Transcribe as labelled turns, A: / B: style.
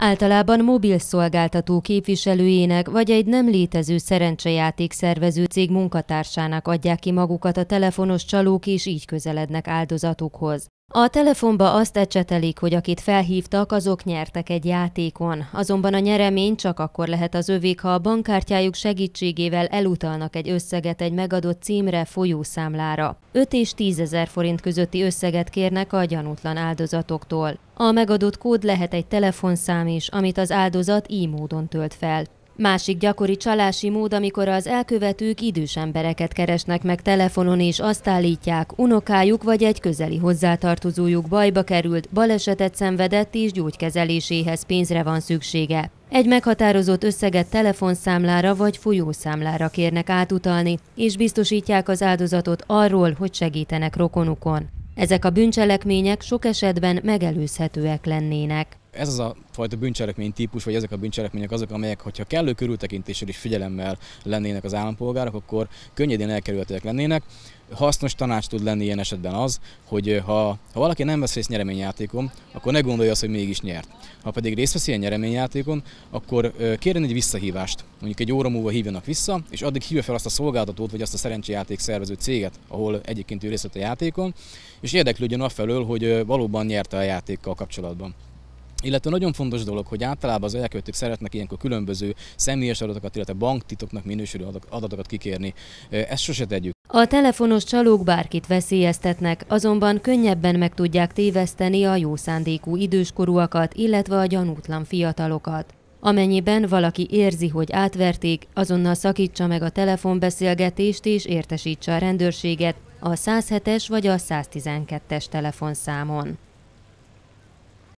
A: Általában mobil szolgáltató képviselőjének vagy egy nem létező szerencsejáték szervező cég munkatársának adják ki magukat a telefonos csalók, és így közelednek áldozatukhoz. A telefonba azt ecsetelik, hogy akit felhívtak, azok nyertek egy játékon. Azonban a nyeremény csak akkor lehet az övék, ha a bankkártyájuk segítségével elutalnak egy összeget egy megadott címre, folyószámlára. 5 és 10 ezer forint közötti összeget kérnek a gyanútlan áldozatoktól. A megadott kód lehet egy telefonszám is, amit az áldozat így módon tölt fel. Másik gyakori csalási mód, amikor az elkövetők idős embereket keresnek meg telefonon, és azt állítják, unokájuk vagy egy közeli hozzátartozójuk bajba került, balesetet szenvedett és gyógykezeléséhez pénzre van szüksége. Egy meghatározott összeget telefonszámlára vagy folyószámlára kérnek átutalni, és biztosítják az áldozatot arról, hogy segítenek rokonukon. Ezek a bűncselekmények sok esetben megelőzhetőek lennének
B: ez az a fajta bűncselekmény típus, vagy ezek a bűncselekmények azok, amelyek, hogyha kellő körültekintéssel és figyelemmel lennének az állampolgárok, akkor könnyedén elkerülhetőek lennének. Hasznos tanács tud lenni ilyen esetben az, hogy ha, ha valaki nem vesz részt nyereményjátékon, akkor ne gondolja azt, hogy mégis nyert. Ha pedig részt vesz ilyen nyereményjátékon, akkor kérjen egy visszahívást. Mondjuk egy óra múlva hívjanak vissza, és addig hívja fel azt a szolgáltatót, vagy azt a szerencsejáték szervező céget, ahol egyébként ő részt vett a játékon, és érdeklődjön afelől, hogy valóban nyerte a játékkal kapcsolatban. Illetve nagyon fontos dolog, hogy általában az elkövetők szeretnek ilyenkor különböző személyes adatokat, illetve banktitoknak minősülő adatokat kikérni. Ezt sose tegyük.
A: A telefonos csalók bárkit veszélyeztetnek, azonban könnyebben meg tudják téveszteni a jó szándékú időskorúakat, illetve a gyanútlan fiatalokat. Amennyiben valaki érzi, hogy átverték, azonnal szakítsa meg a telefonbeszélgetést és értesítse a rendőrséget a 107-es vagy a 112-es telefonszámon.